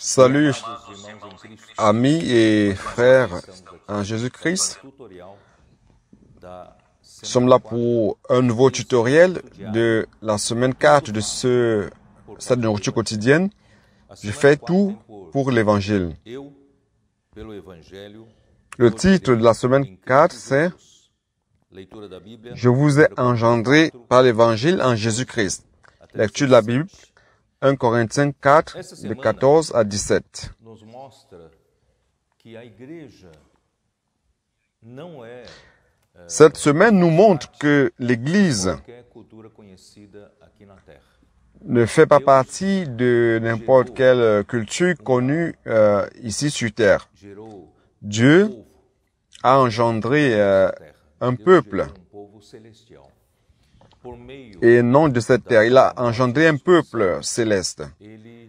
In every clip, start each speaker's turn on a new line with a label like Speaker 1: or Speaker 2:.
Speaker 1: Salut amis et frères en Jésus-Christ. Nous sommes là pour un nouveau tutoriel de la semaine 4 de ce nourriture quotidienne. Je fais tout pour l'Évangile.
Speaker 2: Le
Speaker 1: titre de la semaine 4, c'est Je vous ai engendré par l'Évangile en Jésus-Christ. Lecture de la Bible 1 Corinthiens 4, de 14 à 17,
Speaker 2: eh, cette
Speaker 1: semaine nous montre que l'Église ne fait pas partie de n'importe quelle culture um connue euh, ici sur Terre. Dieu um a engendré euh, un peuple um et non de cette terre. Il a engendré un peuple céleste. Euh,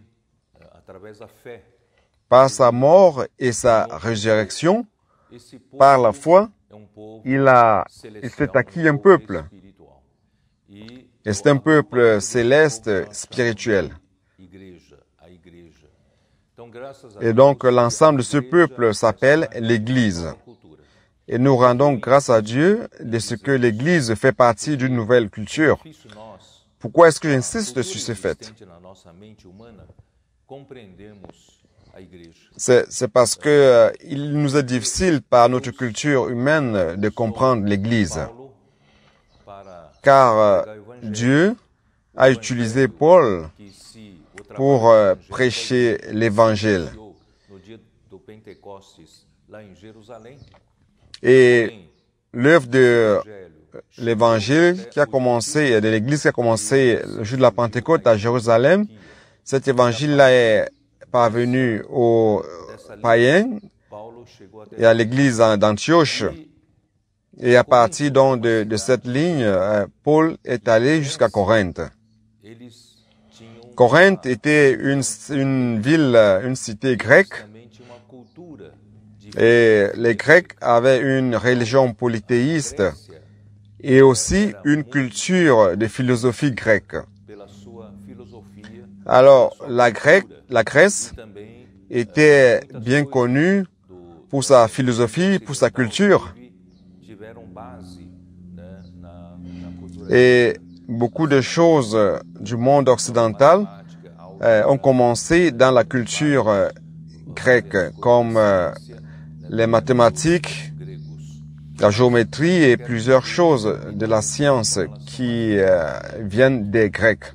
Speaker 1: par sa mort et sa résurrection, par la foi, il, a, s'est acquis un peuple. Et c'est un peuple céleste spirituel. Et donc l'ensemble de ce peuple s'appelle l'Église. Et nous rendons grâce à Dieu de ce que l'Église fait partie d'une nouvelle culture. Pourquoi est-ce que j'insiste sur ce fait c'est parce que euh, il nous est difficile par notre culture humaine de comprendre l'Église. Car euh, Dieu a utilisé Paul pour euh, prêcher l'Évangile. Et l'œuvre de euh, l'évangile qui a commencé, euh, de l'église qui a commencé le jour de la Pentecôte à Jérusalem, cet évangile-là est parvenu aux euh, païens et à l'église d'Antioche. Et à partir donc de, cette ligne, Paul est allé jusqu'à Corinthe. Corinthe était une ville, une cité grecque et les Grecs avaient une religion polythéiste et aussi une culture de philosophie grecque. Alors, la, la Grèce était bien connue pour sa philosophie, pour sa culture. Et beaucoup de choses du monde occidental euh, ont commencé dans la culture euh, grecque, comme euh, les mathématiques, la géométrie et plusieurs choses de la science qui euh, viennent des Grecs.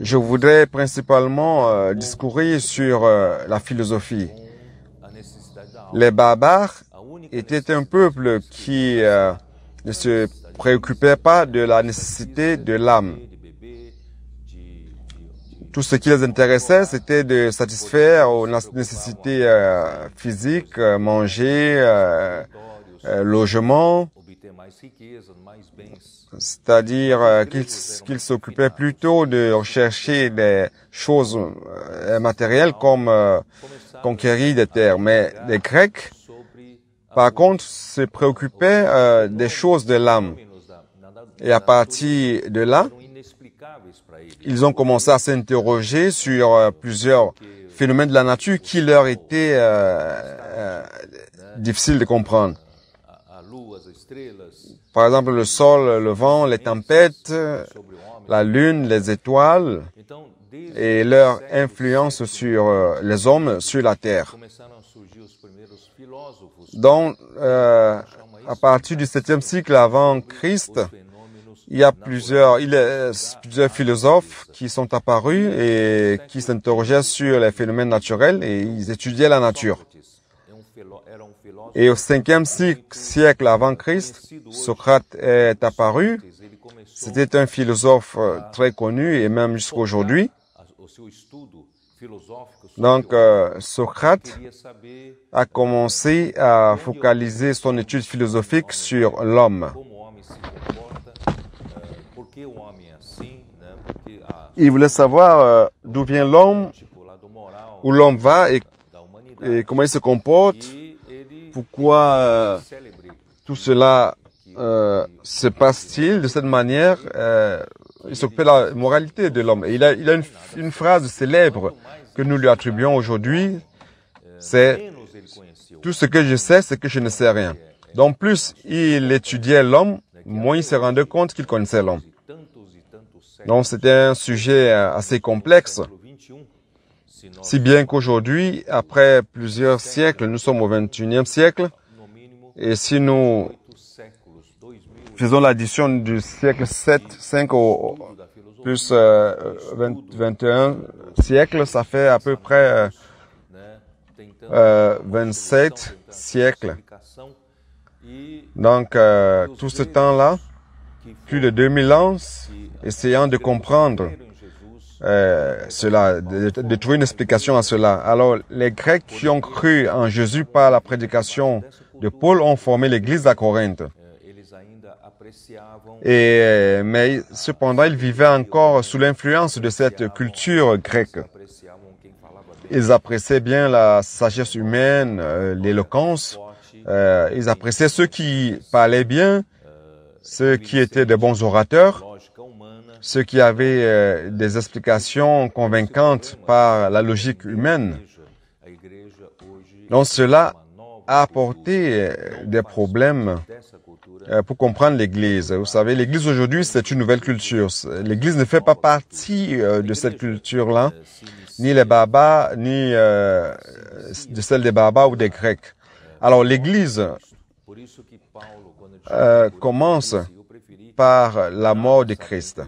Speaker 1: Je voudrais principalement euh, discourir sur euh, la philosophie. Les barbares étaient un peuple qui ne se préoccupait pas de la nécessité de l'âme. Tout ce qui les intéressait, c'était de satisfaire aux nécessités euh, physiques, euh, manger, euh, logement, c'est-à-dire qu'ils s'occupaient plutôt de rechercher des choses matérielles comme conquérir des terres. Mais les Grecs, par contre, se préoccupaient des choses de l'âme. Et à partir de là, ils ont commencé à s'interroger sur euh, plusieurs phénomènes de la nature qui leur étaient euh, euh, difficiles de comprendre. Par exemple, le sol, le vent, les tempêtes, la lune, les étoiles et leur influence sur les hommes sur la terre. Donc, à partir du 7e siècle avant Christ, il y a plusieurs, il a euh, philosophes qui sont apparus et qui s'interrogeaient sur les phénomènes naturels et ils étudiaient la nature. Et au 5e siècle avant Christ, Socrate est apparu. C'était un philosophe euh, très connu et même jusqu'aujourd'hui. Donc, euh, Socrate a commencé à focaliser son étude philosophique sur l'homme il voulait savoir d'où vient l'homme, où l'homme va et, comment il se comporte, pourquoi tout cela eh, se passe-t-il de cette manière. Eh, il s'occupe de la moralité de l'homme. Il a, une, une phrase célèbre que nous lui attribuons aujourd'hui, c'est tout ce que je sais, c'est que je ne sais rien. Donc plus il étudiait l'homme, moins il se rendait compte qu'il connaissait l'homme. Donc c'était un sujet euh, assez complexe. Si bien qu'aujourd'hui, après plusieurs siècles, nous sommes au 21e siècle, et si nous faisons l'addition du siècle 7, 5 au, plus 21 euh, siècles, ça fait à peu près 27 euh, siècles. Donc, tout ce temps-là, plus de 2000 ans, essayant de comprendre euh, cela, de, trouver une explication à cela. Alors, les Grecs qui ont cru en Jésus par la prédication de Paul ont formé l'Église à Corinthe. Et, euh, mais cependant, ils vivaient encore sous l'influence de cette culture grecque. Ils appréciaient bien la sagesse humaine, euh, l'éloquence. ils appréciaient ceux qui parlaient bien, ceux qui étaient de bons orateurs ceux qui avaient euh, des explications convaincantes par la logique humaine. Donc cela a apporté euh, des problèmes euh, pour comprendre l'Église. Vous savez, l'Église aujourd'hui, c'est une nouvelle culture. L'Église ne fait pas partie de cette culture-là, ni les Babas, ni de celle des Babas ou des Grecs. Alors l'Église commence par la mort de Christ.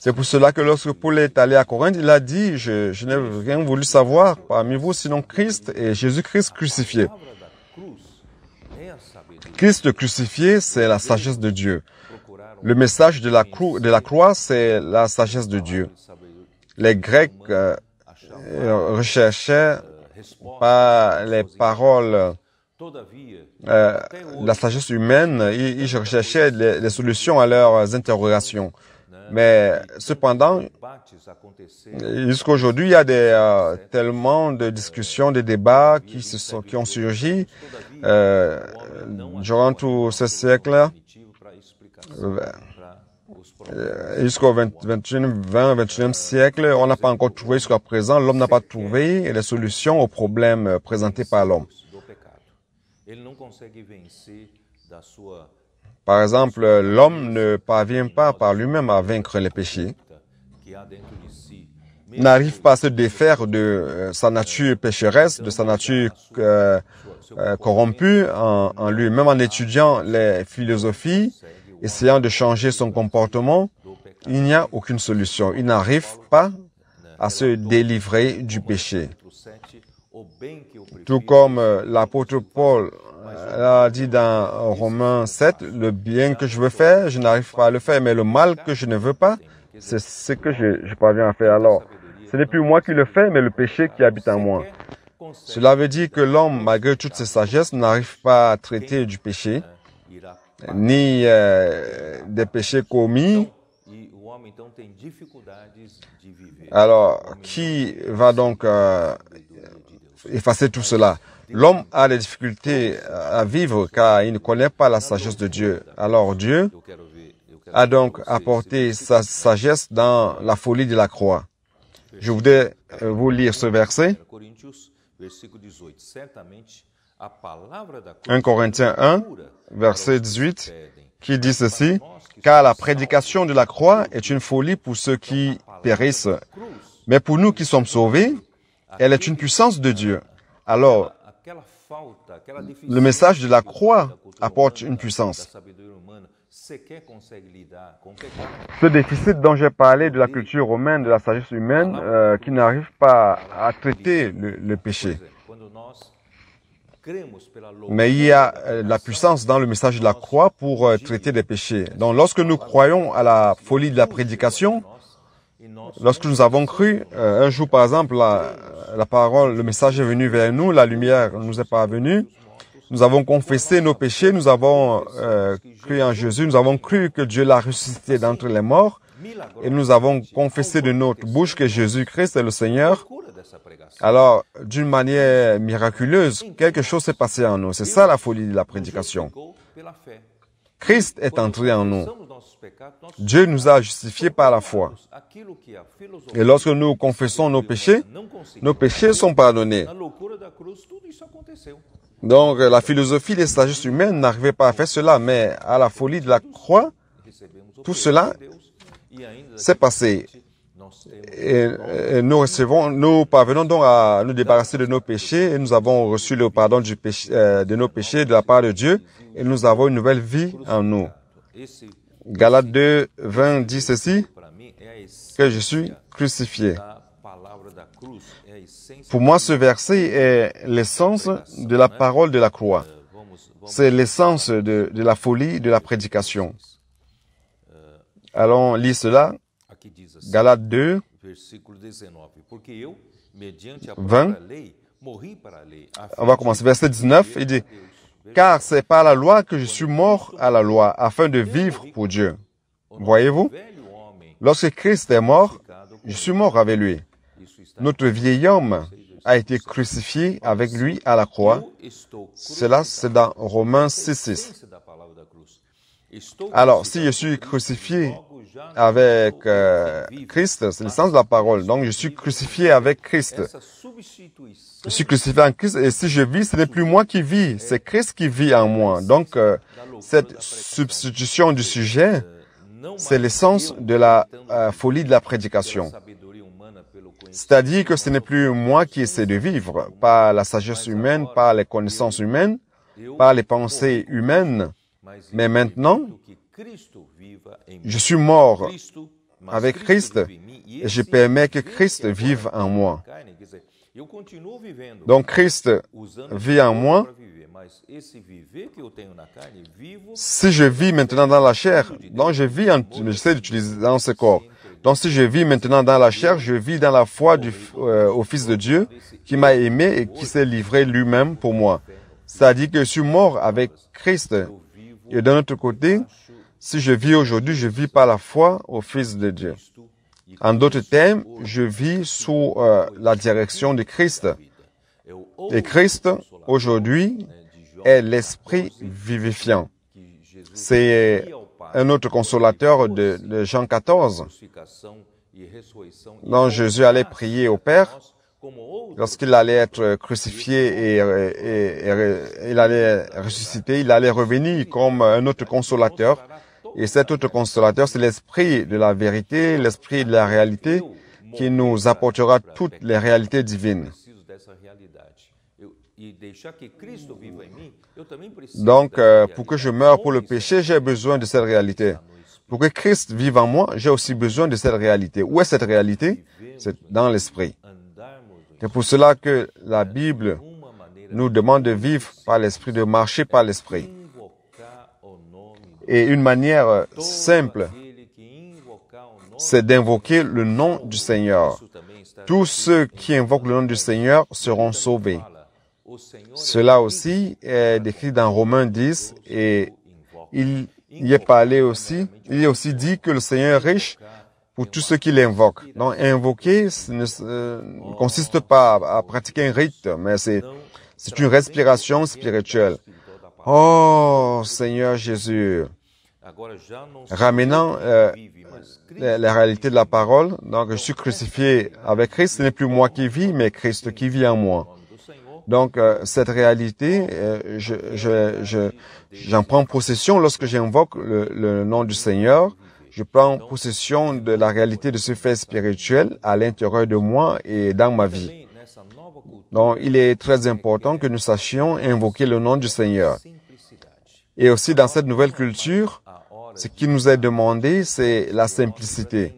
Speaker 1: C'est pour cela que lorsque Paul est allé à Corinthe, il a dit, je, n'ai rien voulu savoir parmi vous sinon Christ et Jésus-Christ crucifié. Christ crucifié, c'est la sagesse de Dieu. Le message de la, croix, c'est la sagesse de Dieu. Les Grecs euh, recherchaient par les paroles euh, la sagesse humaine, ils, ils recherchaient les solutions à leurs interrogations. Mais cependant, jusqu'aujourd'hui, il y a des, euh, tellement de discussions, de débats qui, se sont, qui ont surgi euh, durant tout ce siècle. là euh, jusqu'au 21, 20, e siècle, on n'a pas encore trouvé jusqu'à présent, l'homme n'a pas trouvé les solutions aux problèmes présentés par l'homme. Par exemple, l'homme ne parvient pas par lui-même à vaincre les péchés, n'arrive pas à se défaire de euh, sa nature pécheresse, de sa nature euh, euh, corrompue en, en lui, même en étudiant les philosophies, essayant de changer son comportement, il n'y a aucune solution. Il n'arrive pas à se délivrer du péché. Tout comme l'apôtre Paul a dit dans Romains 7, le bien que je veux faire, je n'arrive pas à le faire, mais le mal que je ne veux pas, c'est ce que je, je, parviens à faire. Alors, ce n'est plus moi qui le fais, mais le péché qui habite en moi. Cela veut dire que l'homme, malgré toute ses sagesse, n'arrive pas à traiter du péché, ni euh, des péchés commis. Alors, qui va donc euh, effacer tout cela L'homme a des difficultés à vivre car il ne connaît pas la sagesse de Dieu. Alors Dieu a donc apporté sa sagesse dans la folie de la croix. Je voudrais euh, vous lire ce verset. 1 Corinthiens 1, verset 18, qui dit ceci, car la prédication de la croix est une folie pour ceux qui périssent, mais pour nous qui sommes sauvés, elle est une puissance de Dieu. Alors, le message de la croix apporte une puissance. Ce déficit dont j'ai parlé de la culture romaine, de la sagesse humaine, euh, qui n'arrive pas à traiter le, péché. Mais il y a euh, la puissance dans le message de la croix pour euh, traiter des péchés. Donc lorsque nous croyons à la folie de la prédication, Lorsque nous avons cru, euh, un jour par exemple, la, la, parole, le message est venu vers nous, la lumière ne nous est pas venue. Nous avons confessé nos péchés, nous avons euh, cru en Jésus, nous avons cru que Dieu l'a ressuscité d'entre les morts et nous avons confessé de notre bouche que Jésus-Christ est le Seigneur. Alors, d'une manière miraculeuse, quelque chose s'est passé en nous. C'est ça la folie de la prédication. Christ est entré en nous. Dieu nous a justifiés par la foi. Et lorsque nous confessons nos péchés, nos péchés sont pardonnés. Donc la philosophie des sages humains n'arrivait pas à faire cela, mais à la folie de la croix, tout cela e s'est passé. Et nous recevons, nous parvenons donc à nous débarrasser de nos péchés et nous avons reçu le pardon du péché, euh, de nos péchés de la part de Dieu et nous avons une nouvelle vie en nous. Galates 2, 20 dit ceci, que je suis crucifié. Pour moi, ce verset est l'essence de la parole de la croix. C'est l'essence de, de la folie de la prédication. Allons lire cela Galate 2, 20, on va commencer verset 19, il dit, car c'est par la loi que je suis mort à la loi, afin de vivre pour Dieu. Voyez-vous, lorsque Christ est mort, je suis mort avec lui. Notre vieil homme a été crucifié avec lui à la croix. Cela, c'est dans Romains 6. Alors, si je suis e crucifié avec euh, Christ, c'est le sens de la parole. Donc je suis crucifié avec Christ. Je suis crucifié en Christ et si je vis, ce n'est plus moi qui vis, c'est Christ qui vit en moi. Donc euh, cette substitution du sujet, c'est l'essence de la euh, folie de la prédication. C'est-à-dire que ce n'est plus moi qui essaie de vivre par la sagesse humaine, par les connaissances humaines, par les pensées humaines, mais maintenant, je suis mort avec Christ e et je permets que Christ vive en moi.
Speaker 2: Donc Christ vit en moi. Si je
Speaker 1: vis maintenant dans la chair, donc je vis, en, j'essaie d'utiliser dans ce corps. Donc si je vis maintenant dans la e chair, je vis dans la foi du, euh, au Fils de Dieu qui m'a aimé et qui s'est livré e lui-même pour moi. C'est-à-dire que je suis mort avec Christ. Et d'un autre côté, si je vis aujourd'hui, je vis par la foi au Fils de Dieu. En d'autres termes, je vis sous euh, la direction de Christ. Et Christ, aujourd'hui, est l'Esprit vivifiant. C'est un autre consolateur de, Jean 14. dont Jésus allait prier au Père, lorsqu'il allait être crucifié et, et, il allait ressusciter, il allait revenir comme un autre consolateur et cet autre consolateur, c'est l'esprit de la vérité, l'esprit de la réalité qui nous apportera toutes les réalités divines. Donc, euh, pour que je meure pour le péché, j'ai besoin de cette réalité. Pour que Christ vive en moi, j'ai aussi besoin de cette réalité. Où est cette réalité C'est dans l'esprit. C'est pour cela que la Bible nous demande de vivre par l'esprit, de marcher par l'esprit. Et une manière simple, c'est d'invoquer le nom du Seigneur. Tous ceux qui invoquent le nom du Seigneur seront sauvés. Cela aussi est décrit dans Romains 10 et il y est parlé aussi, il est aussi dit que le Seigneur est riche pour tous ceux qui l'invoquent. Donc, invoquer ne consiste pas à, à, pratiquer un rite, mais c'est, c'est une respiration spirituelle. Oh, Seigneur Jésus, ramenant euh, euh, la, réalité de la parole. Donc, je suis crucifié avec Christ. Ce n'est plus moi qui vis, mais Christ qui vit en moi. Donc, euh, cette réalité, je, j'en prends possession lorsque j'invoque le, le, nom du Seigneur. Je prends possession de la réalité de ce fait spirituel à l'intérieur de moi et dans ma vie. Donc, il est très important que nous sachions invoquer le nom du Seigneur. Et aussi dans cette nouvelle culture, ce qui nous est demandé, c'est la simplicité.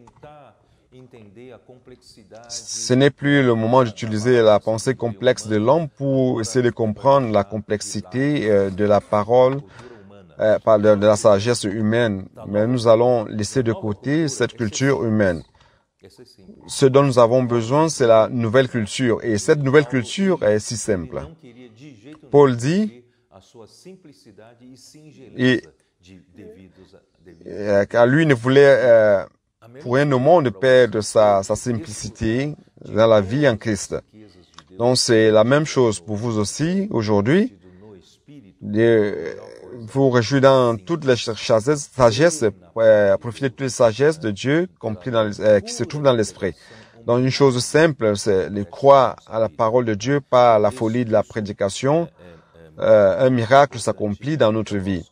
Speaker 1: Ce n'est plus le moment d'utiliser la pensée complexe de l'homme pour essayer de comprendre la complexité euh, de la parole, euh, de la sagesse humaine, mais nous allons laisser de côté cette culture humaine. Ce dont nous avons besoin, c'est la nouvelle culture, et cette nouvelle culture est si simple. Paul dit, et euh, car lui ne voulait euh, pour un moment monde perdre sa, sa simplicité dans la vie en Christ. Donc c'est la même chose pour vous aussi aujourd'hui. Vous réjouissez dans toutes les sagesse, euh, profitez de toutes les sagesses de Dieu compris dans euh, qui se trouve dans l'esprit. Donc une chose simple, c'est de croire à la parole de Dieu par la folie de la prédication. Euh, un miracle s'accomplit dans notre vie.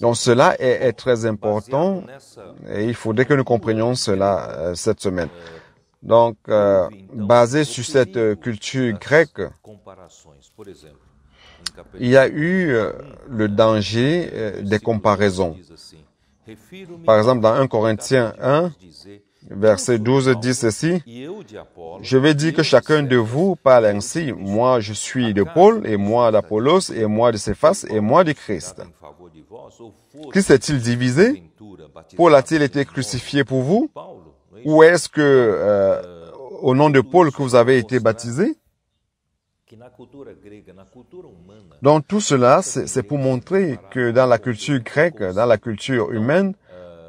Speaker 1: Donc cela est, très important et il faudrait que nous comprenions cela euh, cette semaine. Donc, euh, basé sur cette euh, culture grecque, il y a eu le um, danger des comparaisons. Par exemple, dans 1 Corinthiens 1, Verset 12 dit ceci. Je vais dire que chacun de vous parle ainsi. Moi, je suis de Paul, et moi d'Apollos, et moi de Céphas, et moi de Christ. Qui sest il divisé? Paul a-t-il été crucifié pour vous? Ou est-ce que, euh, au nom de Paul que vous avez été baptisé? Dans tout cela, c'est pour montrer que dans la culture grecque, dans la culture humaine,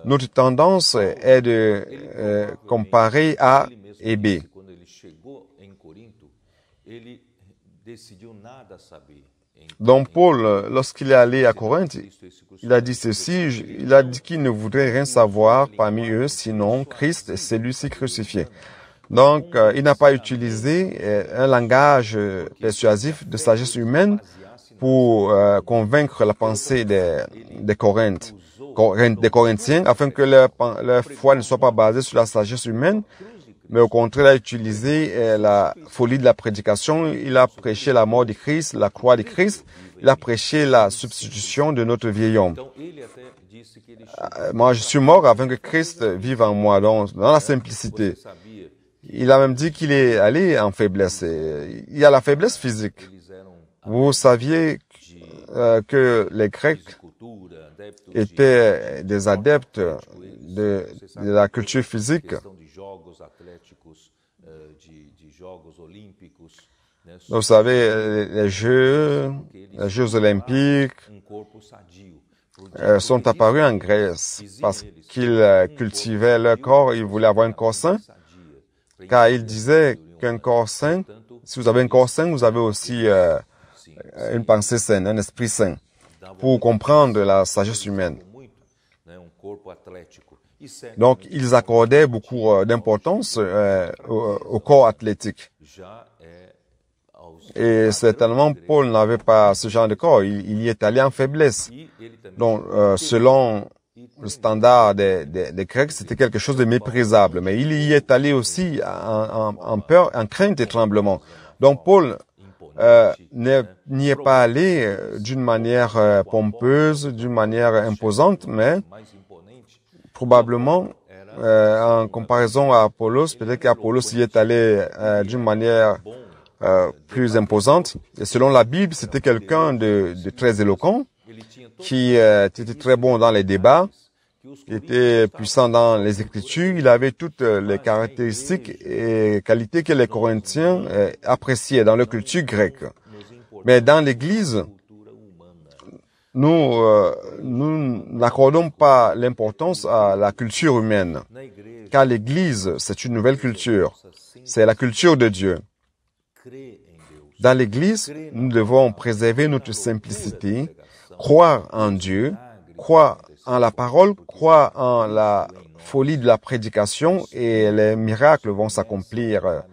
Speaker 1: notre tendance est de euh, comparer A et B. Donc Paul, lorsqu'il est allé à Corinthe, il a dit ceci, il a dit qu'il ne voudrait rien savoir parmi eux, sinon Christ, c'est lui-ci crucifié. Donc, euh, il n'a pas utilisé euh, un langage persuasif de sagesse humaine pour convaincre la pensée des, des Corinthes des Corinthiens, afin que leur, foi ne soit pas basée sur la sagesse humaine, mais au contraire, il a utilisé euh, la folie de la prédication. Il a prêché la mort du Christ, la croix du Christ. Il a prêché la substitution de notre vieil homme. Euh, moi, je suis mort afin que Christ vive en moi, dans la simplicité. Il a même dit qu'il est allé en faiblesse. Il y a la faiblesse physique. Vous saviez euh, que les Grecs étaient des adeptes de, la culture physique. Eh, vous savez, les Jeux, les Jeux olympiques um eh, sont apparus en Grèce parce qu'ils eh, um cultivaient leur corps, ils e voulaient avoir un corps sain, car ils disaient qu'un corps sain, si vous avez un corps sain, vous avez aussi euh, une pensée saine, un esprit sain pour comprendre la sagesse humaine.
Speaker 2: Hein, Donc,
Speaker 1: ils accordaient beaucoup euh, d'importance euh, au, corps athlétique. Et certainement, Paul n'avait pas ce genre de corps. Il, y est allé en faiblesse. Donc, euh, selon le standard des, Grecs, c'était quelque chose de méprisable. Mais il y est allé aussi en, en peur, en crainte et tremblement. Donc, Paul euh, n'y est pas allé euh, d'une manière euh, pompeuse, d'une manière imposante, mais probablement, en comparaison à Apollos, peut-être qu'Apollos y est allé d'une manière plus imposante. Et selon la Bible, c'était quelqu'un de, très éloquent, qui était très bon dans les débats, il était puissant dans les Écritures. Il avait toutes euh, les caractéristiques et qualités que les Corinthiens euh, appréciaient dans la culture grecque. Mais dans l'Église, nous, euh, nous n'accordons pas l'importance à la culture humaine, car l'Église, c'est une nouvelle culture. C'est la culture de Dieu. Dans l'Église, nous devons préserver notre simplicité, croire en Dieu, croire en la parole, croit en la folie de la prédication et les miracles vont s'accomplir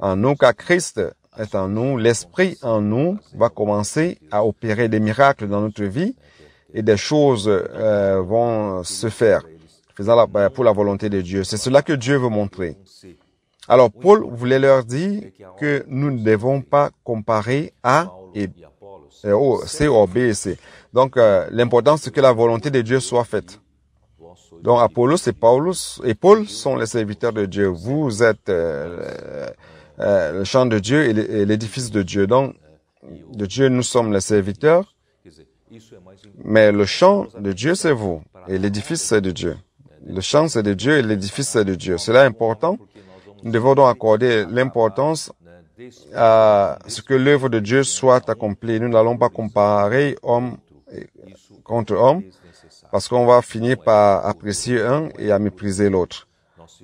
Speaker 1: en nous, car Christ est en nous, l'Esprit en nous va commencer à opérer des miracles dans notre vie et des choses euh, vont se faire faisant la, bah, pour la volonté de Dieu. C'est cela que Dieu veut montrer. Alors Paul voulait leur dire que nous ne devons pas comparer A et C, O, B et C. Donc, euh, l'important, c'est que la volonté de Dieu soit faite. Donc, Apollos et, Paulus, et Paul sont les serviteurs de Dieu. Vous êtes euh, euh, euh, le champ de Dieu et l'édifice de Dieu. Donc, de Dieu, nous sommes les serviteurs. Mais le champ de Dieu, c'est vous. Et l'édifice, c'est de Dieu. Le champ, c'est de Dieu et l'édifice, c'est de Dieu. C'est est important. Nous devons donc accorder l'importance à euh, ce que l'œuvre de Dieu soit accomplie. Nous n'allons pas comparer homme contre homme, parce qu'on va finir par apprécier un et à mépriser l'autre.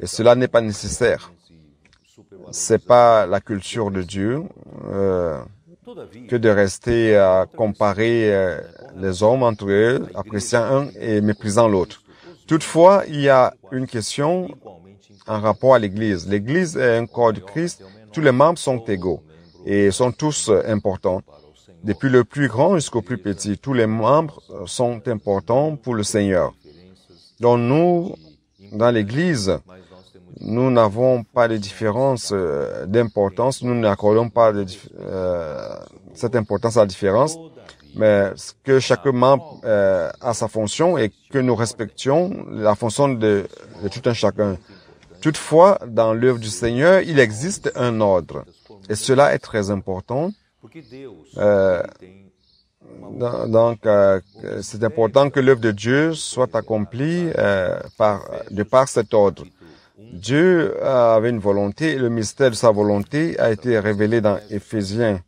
Speaker 1: Et cela n'est pas nécessaire. C'est pas la culture de Dieu euh, que de rester à comparer euh, les hommes entre eux, appréciant un et méprisant l'autre. Toutefois, il y a une question en rapport à l'Église. L'Église est un corps de Christ tous les membres sont égaux et sont tous euh, importants. Depuis le plus grand jusqu'au plus petit, tous les membres euh, sont importants pour le Seigneur. Donc nous, dans l'Église, nous n'avons pas de différence euh, d'importance, nous n'accordons pas cette importance à la différence, mais que chaque membre a sa fonction et que nous respections la fonction de tout un chacun. Toutefois, dans l'œuvre du Seigneur, il existe un ordre. Et cela est très important. Euh, donc, euh, c'est important que l'œuvre de Dieu soit accomplie euh, par, de par cet ordre. Dieu avait une volonté et le mystère de sa volonté a été révélé dans Éphésiens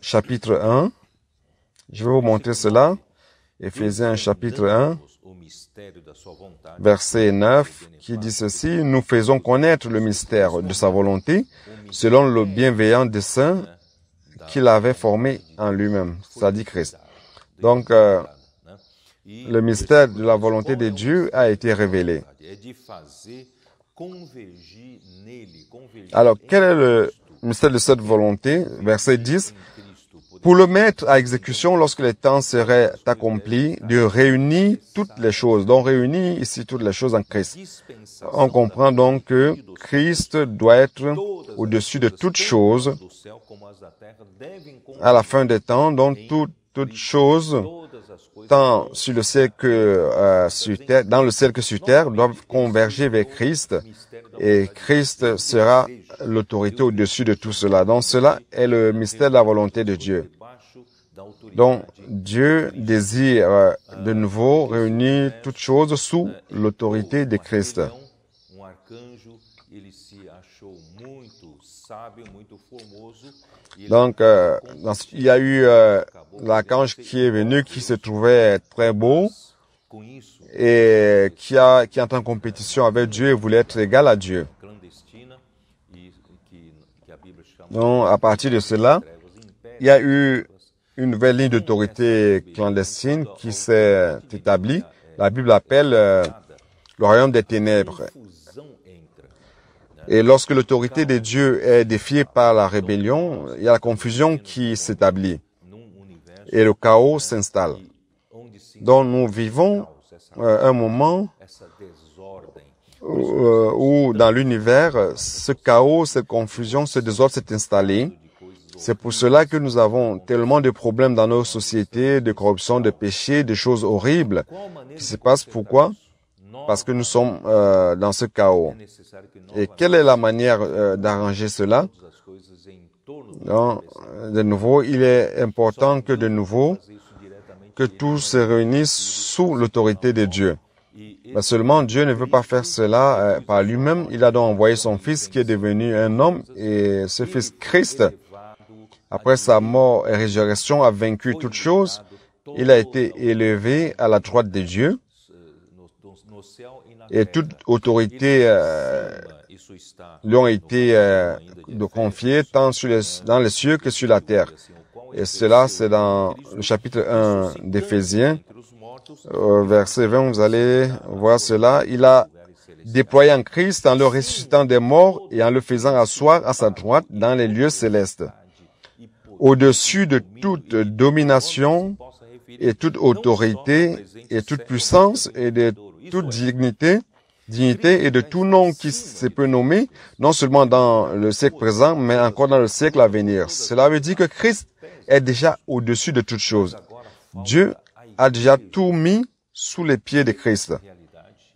Speaker 1: chapitre 1. Je vais vous montrer cela. Éphésiens chapitre 1 verset 9, qui dit ceci, Nous faisons connaître le mystère de sa volonté selon le bienveillant dessein qu'il avait formé en lui-même, c'est-à-dire Christ. Donc, euh, le mystère de la volonté de Dieu a été révélé. Alors, quel est le mystère de cette volonté Verset 10, pour le mettre à exécution lorsque le temps serait accompli, de réunir toutes les choses. Donc réunit ici toutes les choses en Christ. On comprend donc que Christ doit être au-dessus de toutes choses à la fin des temps, donc toute toutes choses, tant sur le ciel que euh, sur terre, dans le ciel que sur terre, doivent converger vers Christ. Et Christ sera l'autorité au-dessus de tout cela. Donc cela est le mystère de la volonté de Dieu. Donc Dieu désire euh, de nouveau réunir toutes choses sous l'autorité de Christ. Donc, euh, il y a eu euh, l'archange qui est venu, qui se trouvait très beau, et qui, a, qui est en compétition avec Dieu et voulait être égal à Dieu. Donc, à partir de cela, il y a eu une nouvelle ligne d'autorité clandestine qui s'est établie. La Bible appelle euh, le royaume des ténèbres. Et lorsque l'autorité de Dieu est défiée par la rébellion, il y a la confusion qui s'établit et le chaos s'installe. Donc nous vivons un moment euh, où dans l'univers, ce chaos, cette confusion, ce désordre s'est installé. C'est pour cela que nous avons tellement de problèmes dans nos sociétés, de corruption, de péchés, de choses horribles qui se passent. Pourquoi Parce que nous sommes euh, dans ce chaos. Et quelle est la manière euh, d'arranger cela De nouveau, il est important que de nouveau, que tous se réunissent sous l'autorité de Dieu. Mais seulement Dieu ne veut pas faire cela euh, par lui-même. Il a donc envoyé son Fils qui est devenu un homme et ce Fils Christ, après sa mort et résurrection, a vaincu toutes choses. Il a été élevé à la droite de Dieu et toute autorité euh, lui ont été euh, confiées tant sur dans les cieux que sur la terre. Et cela, c'est dans le chapitre 1 d'Éphésiens, euh, verset 20, vous allez voir cela. Il a déployé en Christ en le ressuscitant des morts et en le faisant asseoir à sa droite dans les lieux célestes, au-dessus de toute domination et toute autorité et toute puissance et de toute dignité, dignité et de tout nom qui se peut nommer, non seulement dans le siècle présent, mais encore dans le siècle à venir. Cela veut dire que Christ est déjà au-dessus de toutes choses. Dieu a déjà tout mis sous les pieds de Christ.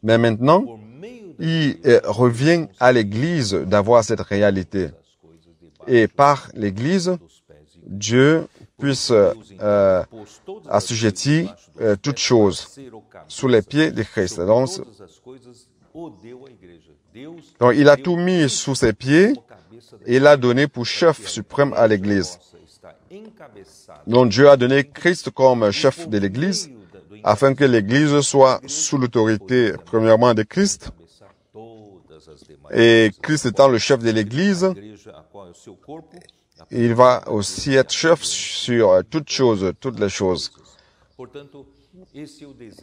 Speaker 1: Mais maintenant, il revient à l'Église d'avoir cette réalité. Et par l'Église, Dieu puisse euh, assujettir euh, toutes choses sous les pieds de Christ. Donc, donc, il a tout mis sous ses pieds et l'a donné pour chef suprême à l'Église. Donc, Dieu a donné Christ comme chef de l'Église, afin que l'Église soit sous l'autorité premièrement de Christ, et Christ étant le chef de l'Église, il va aussi être chef sur toutes choses, toutes les choses.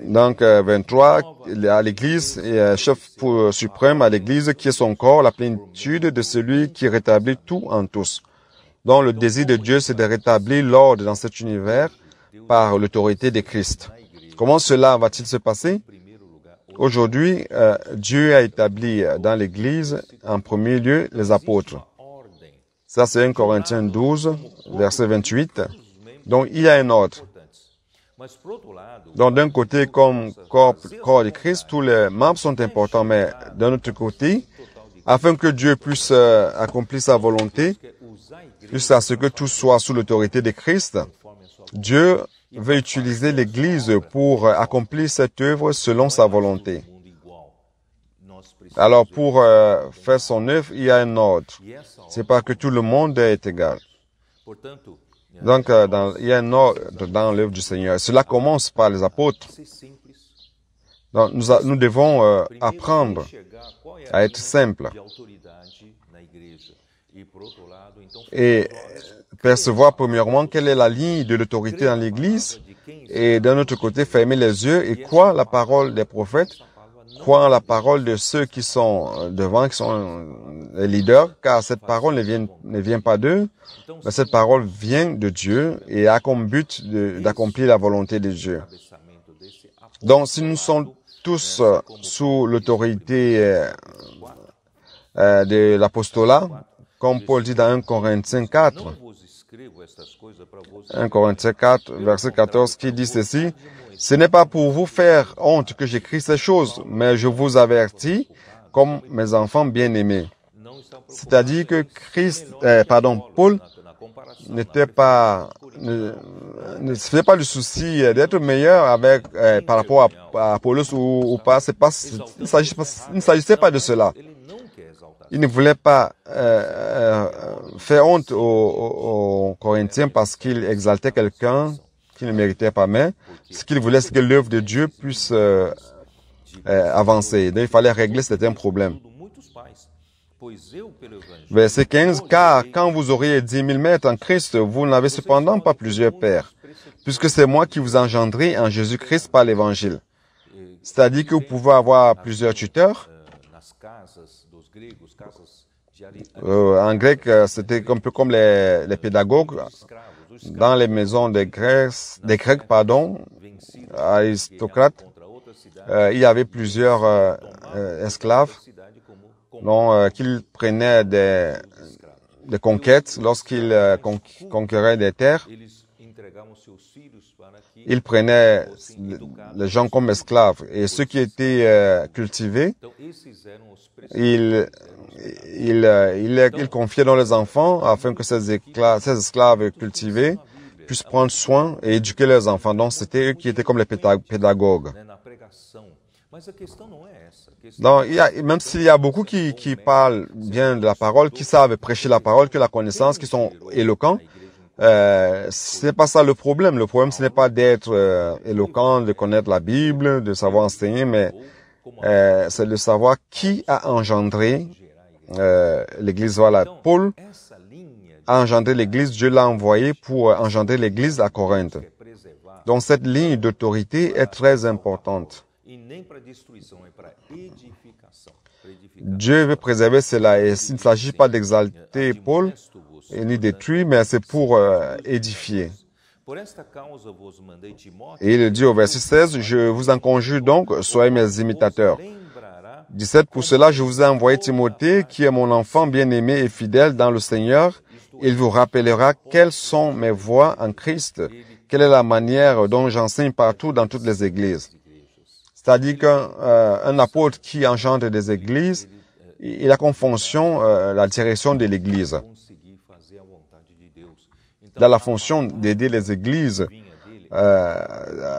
Speaker 1: Donc, 23, euh, à l'Église, est chef suprême à l'Église qui est son corps, la plénitude de celui qui rétablit tout en tous dont le désir de Dieu, c'est de rétablir l'ordre dans cet univers par l'autorité de Christ. Comment cela va-t-il se passer Aujourd'hui, euh, Dieu a établi euh, dans l'Église, en premier lieu, les apôtres. Ça, c'est 1 Corinthiens 12, verset 28. Donc, il y a un ordre. Donc, d'un côté, comme corps, corps de Christ, tous les membres sont importants, mais d'un autre côté, afin que Dieu puisse euh, accomplir sa volonté, jusqu'à ce que tout soit sous l'autorité de Christ, Dieu veut utiliser l'Église pour accomplir cette œuvre selon sa volonté. Alors pour euh, faire son œuvre, il y a un ordre. Ce n'est pas que tout le monde est égal. Donc euh, il y a un ordre dans l'œuvre du Seigneur. Cela commence par les apôtres. nous, devons euh, apprendre à être simples et percevoir premièrement quelle est la ligne de l'autorité dans l'Église et d'un autre côté fermer les yeux et croire la parole des prophètes, croire la parole de ceux qui sont devant, qui sont les leaders, car cette parole ne vient, ne vient pas d'eux, mais cette parole vient de Dieu et a comme but d'accomplir la volonté de Dieu. Donc si nous sommes tous sous l'autorité euh, euh, de l'apostolat, comme Paul dit dans 1 Corinthiens 4, 1 4, verset 14, qui dit ceci, Ce n'est pas pour vous faire honte que j'écris ces choses, mais je vous avertis comme mes enfants bien-aimés. C'est-à-dire que Christ, euh, pardon, Paul n'était pas, ne, se faisait pas le souci euh, d'être meilleur avec, euh, par rapport à, Paulus ou, pas il ne s'agissait pas de cela. Il ne voulait pas euh, euh, faire honte aux, Corinthiens parce qu'il exaltait quelqu'un qui ne méritait pas, mais ce qu'il voulait, c'est que l'œuvre de Dieu puisse euh, avancer. Donc, il fallait régler certains problèmes. Verset 15, car quand vous auriez dix mille mètres en Christ, vous n'avez cependant pas plusieurs pères, puisque c'est moi qui vous engendré en Jésus-Christ par l'Évangile. C'est-à-dire que vous pouvez avoir plusieurs tuteurs, euh, en grec, euh, c'était un peu comme les, pédagogues. Dans les maisons des Grecs, des Grecs pardon, aristocrates, euh, il y avait plusieurs esclaves dont qu'ils prenaient des, des conquêtes lorsqu'ils conquéraient des terres. Ils prenaient les gens comme esclaves et ceux qui étaient cultivés, ils il, euh, il, il confiait dans les enfants afin que ces, esclaves cultivés puissent prendre soin et éduquer les enfants. Donc, c'était eux qui étaient comme les pédagogues. Donc, il y même s'il y a beaucoup qui, qui, parlent bien de la parole, qui savent prêcher la parole, que la connaissance, qui sont éloquents, euh, ce n'est pas ça le problème. Le problème, ce n'est pas d'être euh, éloquent, de connaître la Bible, de savoir enseigner, mais euh, c'est de savoir qui a engendré euh, l'Église, voilà, Paul a engendré l'Église, Dieu l'a envoyé pour euh, engendrer l'Église à Corinthe. Donc cette ligne d'autorité est très importante. Dieu veut préserver cela et il ne s'agit pas d'exalter Paul et ni détruire, mais c'est pour euh, édifier. Et il dit au verset 16, Je vous en conjure donc, soyez mes imitateurs, 17 Pour cela, je vous ai envoyé Timothée, qui est mon enfant bien-aimé et fidèle dans le Seigneur. Il vous rappellera quelles sont mes voies en Christ, quelle est la manière dont j'enseigne partout dans toutes les églises. C'est-à-dire qu'un euh, apôtre qui engendre des églises, il a comme fonction euh, la direction de l'église. Il a la fonction d'aider les églises euh,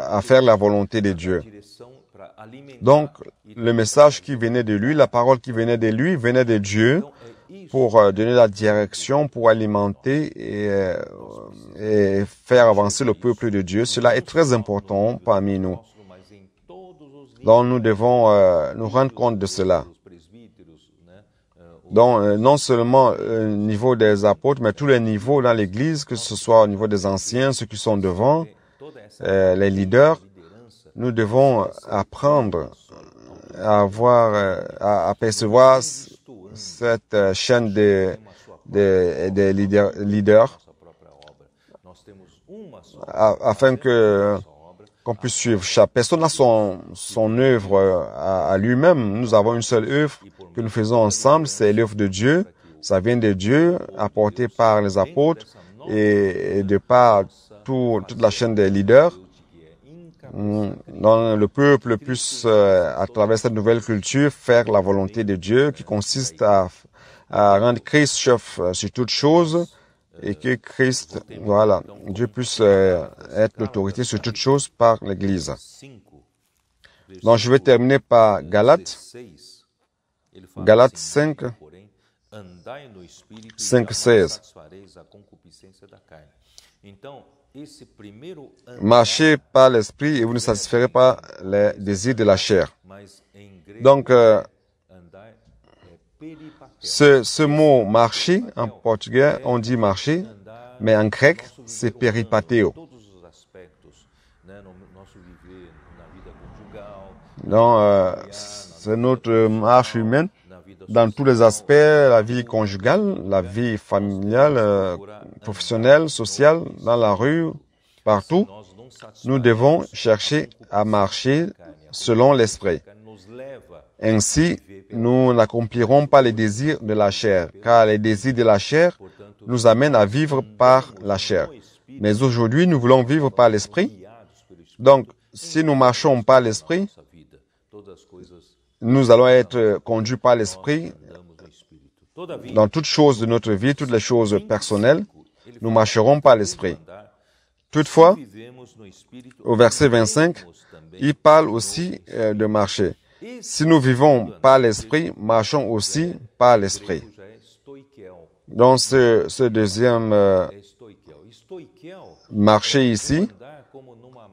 Speaker 1: à faire la volonté de Dieu. Donc, le message qui venait de lui, la parole qui venait de lui, venait de Dieu pour euh, donner la direction, pour alimenter euh, et, faire avancer le peuple de Dieu. Cela est très important parmi nous. Donc, nous devons euh, nous rendre compte de cela. Donc, non seulement au niveau des apôtres, mais tous les niveaux dans l'Église, que ce soit au niveau des anciens, ceux qui sont devant, les leaders, nous devons apprendre à avoir, à percevoir cette chaîne des de, leaders, afin que qu'on puisse suivre. Chaque personne a son, œuvre à, lui-même. Nous avons une seule œuvre que nous faisons ensemble, c'est l'œuvre de Dieu. Ça vient de Dieu, apporté par les apôtres et, de par toute la chaîne des leaders. Mm. Donc le peuple puisse, euh, à travers cette nouvelle culture, faire la volonté de Dieu qui consiste à, à rendre Christ chef euh, sur toutes choses et que Christ, voilà, Dieu puisse euh, être l'autorité sur toutes choses par l'Église. Donc je vais terminer par Galates. Galates 5,
Speaker 2: 5, 16. Marchez
Speaker 1: par l'esprit et vous ne satisferez pas les désirs de la chair. Donc, euh, ce, ce, mot marcher, en portugais, on dit marcher, mais en grec, c'est péripatéo. Donc, euh, c'est notre marche humaine dans tous les aspects, la vie conjugale, la vie familiale, euh, professionnelle, sociale, dans la rue, partout. Nous devons chercher à marcher selon l'esprit. Ainsi, nous n'accomplirons pas les désirs de la chair, car les désirs de la chair nous amènent à vivre par la chair. Mais aujourd'hui, nous voulons vivre par l'esprit. Donc, si nous marchons par l'esprit, nous allons être euh, conduits par l'Esprit dans toutes choses de notre vie, toutes les choses personnelles. Nous marcherons par l'Esprit. Toutefois, au verset 25, il parle aussi euh, de marcher. Si nous vivons par l'Esprit, marchons aussi par l'Esprit. Dans ce, deuxième euh, marché ici,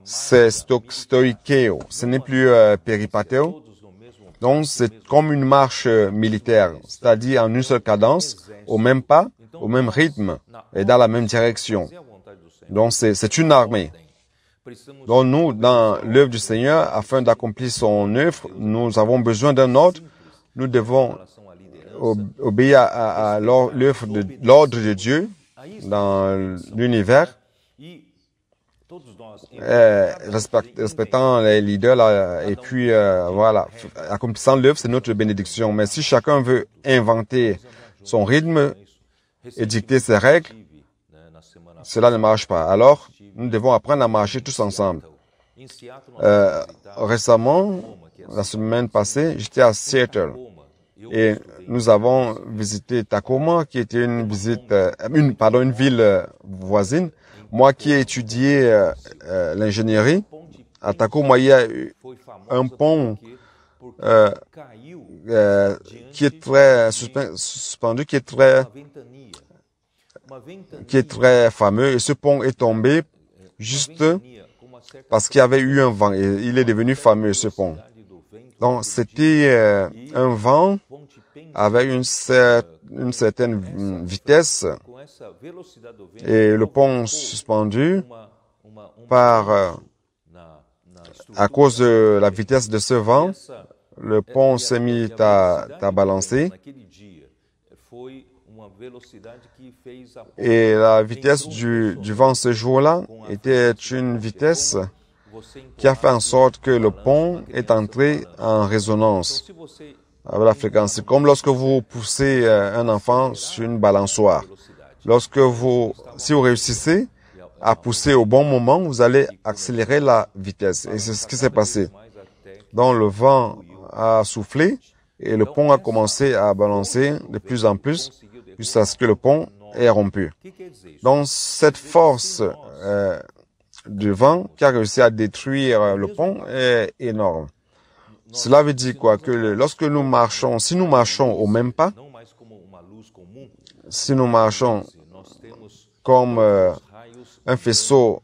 Speaker 1: c'est stoikeo. Ce n'est plus euh, donc, c'est comme une marche euh, militaire, c'est-à-dire en une seule cadence, au même pas, au même rythme et dans la même direction. Donc, c'est une armée. Donc, nous, dans l'œuvre du Seigneur, afin d'accomplir son œuvre, nous avons besoin d'un ordre. Nous devons obéir à, l'œuvre de l'ordre de Dieu dans l'univers. Euh, respectant les leaders et puis euh, voilà, accomplissant l'œuvre, c'est notre bénédiction. Mais si chacun veut inventer son rythme et dicter ses règles, cela ne marche pas. Alors, nous devons apprendre à marcher tous ensemble. Euh, récemment, la semaine passée, j'étais à Seattle et nous avons visité Tacoma, qui était une visite, une, pardon, une ville voisine. Moi qui ai étudié euh, euh, l'ingénierie, à Tacoma, il y a euh, un pont euh, qui est très suspendu, qui est très, qui est très fameux. Et ce pont est tombé juste parce qu'il y avait eu un vent. Et il est devenu fameux, ce pont. Donc, c'était un vent avec une certaine une certaine vitesse et le pont suspendu par, euh, à cause de la vitesse de ce vent, le pont s'est mis à, balancer. Et la vitesse du vent ce jour-là était une vitesse qui a fait en sorte que le pont est entré en résonance. Ah, la fréquence. C'est comme lorsque vous poussez euh, un enfant sur une balançoire. Lorsque vous, si vous réussissez à pousser au bon moment, vous allez accélérer la vitesse. Et c'est ce qui s'est passé. Donc le vent a soufflé et le pont a commencé à balancer de plus en plus jusqu'à ce que le pont ait rompu. Donc cette force euh, du vent qui a réussi à détruire le pont est énorme. Cela veut dire quoi Que lorsque nous marchons, si nous marchons au même pas, si nous marchons comme euh, un faisceau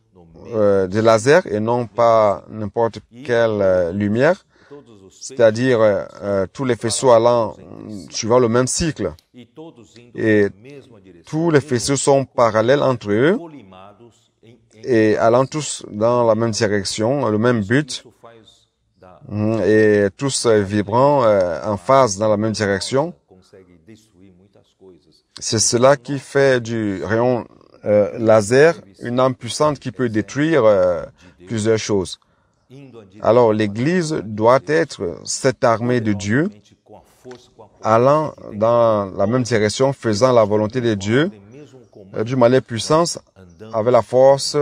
Speaker 1: euh, de laser et non pas n'importe quelle euh, lumière, c'est-à-dire tous les faisceaux allant suivant le même cycle. Et tous les faisceaux sont parallèles entre eux et allant tous dans la même direction, le même but. Mhm. et tous vibrant euh, en phase dans la même direction. C'est cela qui fait du rayon euh, laser une âme puissante qui peut détruire euh, plusieurs choses. Alors l'Église doit être cette armée de Dieu allant dans la même direction, faisant la volonté de Dieu, du mal puissance, avec la force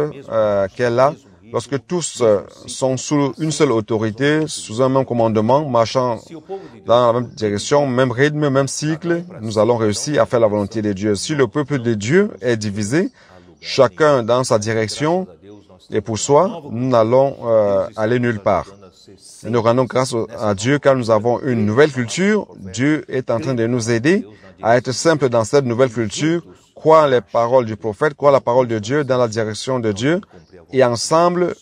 Speaker 1: qu'elle a, lorsque tous euh, sont sous une seule autorité, sous un même commandement, marchant dans la même direction, même rythme, même cycle, nous allons réussir à faire la volonté de Dieu. Si le peuple de Dieu est divisé, chacun dans sa direction et pour soi, nous n'allons euh, aller nulle part. Nous rendons grâce à Dieu car nous avons une nouvelle culture. Dieu est en train de nous aider à être simple dans cette nouvelle culture croit les paroles du prophète, croit la parole de Dieu dans la direction de Dieu, et ensemble,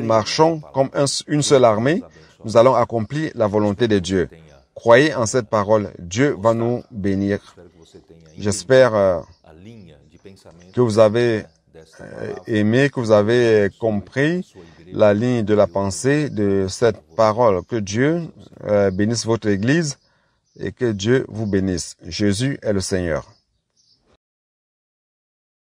Speaker 1: marchons comme une seule armée, nous allons accomplir la volonté de Dieu. Croyez en cette parole, Dieu va nous bénir. J'espère euh, que vous avez euh, aimé, que vous avez compris la ligne de la pensée de cette parole. Que Dieu euh, bénisse votre Église et que Dieu vous bénisse. Jésus est le Seigneur.